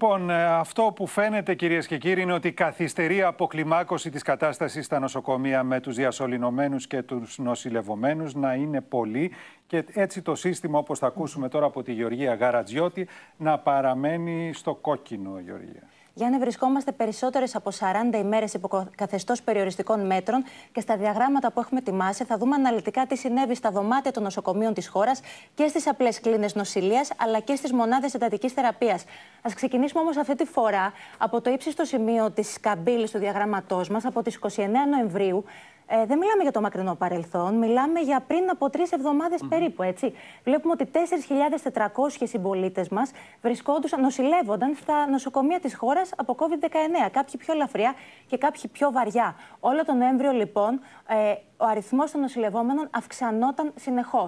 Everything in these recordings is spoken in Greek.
Λοιπόν, ε, αυτό που φαίνεται κυρίες και κύριοι είναι ότι καθυστερεί αποκλιμάκωση της κατάστασης στα νοσοκομεία με τους διασωληνωμένους και τους νοσηλευωμένους να είναι πολύ και έτσι το σύστημα όπως θα ακούσουμε τώρα από τη Γεωργία Γαρατζιώτη να παραμένει στο κόκκινο Γεωργία να βρισκόμαστε περισσότερες από 40 ημέρες υπό περιοριστικών μέτρων και στα διαγράμματα που έχουμε ετοιμάσει θα δούμε αναλυτικά τι συνέβη στα δωμάτια των νοσοκομείων της χώρας και στις απλές κλίνες νοσηλείας αλλά και στις μονάδες εντατικής θεραπείας. Ας ξεκινήσουμε όμως αυτή τη φορά από το ύψιστο σημείο της καμπύλης του διαγράμματός μας από τις 29 Νοεμβρίου, ε, δεν μιλάμε για το μακρινό παρελθόν, μιλάμε για πριν από τρεις εβδομάδες περίπου. Έτσι. Βλέπουμε ότι 4.400 συμπολίτες μας βρισκόντουσαν, νοσηλεύονταν στα νοσοκομεία της χώρας από COVID-19. Κάποιοι πιο ελαφριά και κάποιοι πιο βαριά. Όλο τον Νοέμβριο, λοιπόν, ε, ο αριθμός των νοσηλευόμενων αυξανόταν συνεχώς.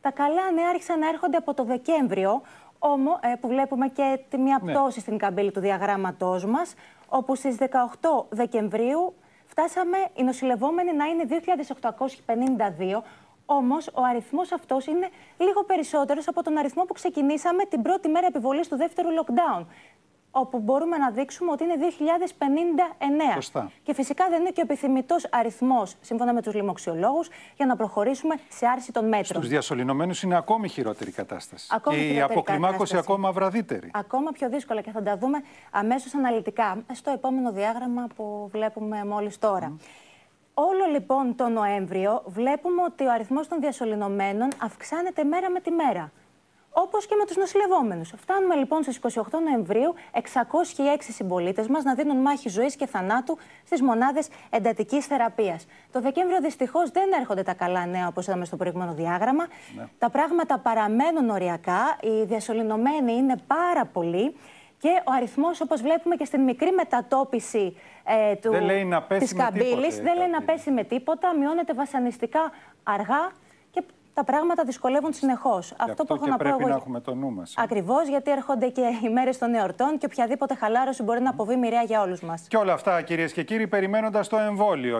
Τα καλά νέα άρχισαν να έρχονται από το Δεκέμβριο, όμω, ε, που βλέπουμε και μια ναι. πτώση στην καμπύλη του διαγράμματός μας, όπου στις 18 Δεκεμβρίου φτάσαμε οι νοσηλευόμενοι να είναι 2.852, Όμως, ο αριθμός αυτός είναι λίγο περισσότερος από τον αριθμό που ξεκινήσαμε την πρώτη μέρα επιβολής του δεύτερου lockdown όπου μπορούμε να δείξουμε ότι είναι 2059. Και φυσικά δεν είναι και ο επιθυμητός αριθμός, σύμφωνα με τους λοιμοξιολόγους, για να προχωρήσουμε σε άρση των μέτρων. Στους διασωληνωμένους είναι ακόμη χειρότερη κατάσταση. Ακόμη και η αποκλιμάκωση ακόμα βραδύτερη. Ακόμα πιο δύσκολα και θα τα δούμε αμέσως αναλυτικά στο επόμενο διάγραμμα που βλέπουμε μόλις τώρα. Όλο λοιπόν το Νοέμβριο βλέπουμε ότι ο αριθμός των διασωληνωμένων αυξάνεται μέρα με τη μέρα. Όπως και με τους νοσηλευόμενους. Φτάνουμε λοιπόν στις 28 Νοεμβρίου 606 συμπολίτες μας να δίνουν μάχη ζωής και θανάτου στις μονάδες εντατικής θεραπείας. Το Δεκέμβριο δυστυχώς δεν έρχονται τα καλά νέα όπως είδαμε στο προηγούμενο διάγραμμα. Ναι. Τα πράγματα παραμένουν οριακά. Οι διασωληνωμένοι είναι πάρα πολλοί. Και ο αριθμός, όπως βλέπουμε και στην μικρή μετατόπιση ε, του, δεν της καμπύλης, με δεν λέει να πέσει με τίποτα, μειώνεται βασανιστικά αργά τα πράγματα δυσκολεύουν συνεχώς. Αυτό, που έχω να πρέπει Πρέπει να έχουμε το νου μας. Ε. Ακριβώς, γιατί έρχονται και οι μέρες των εορτών και οποιαδήποτε χαλάρωση μπορεί να αποβεί μοιραία για όλους μας. Και όλα αυτά, κυρίες και κύριοι, περιμένοντας το εμβόλιο.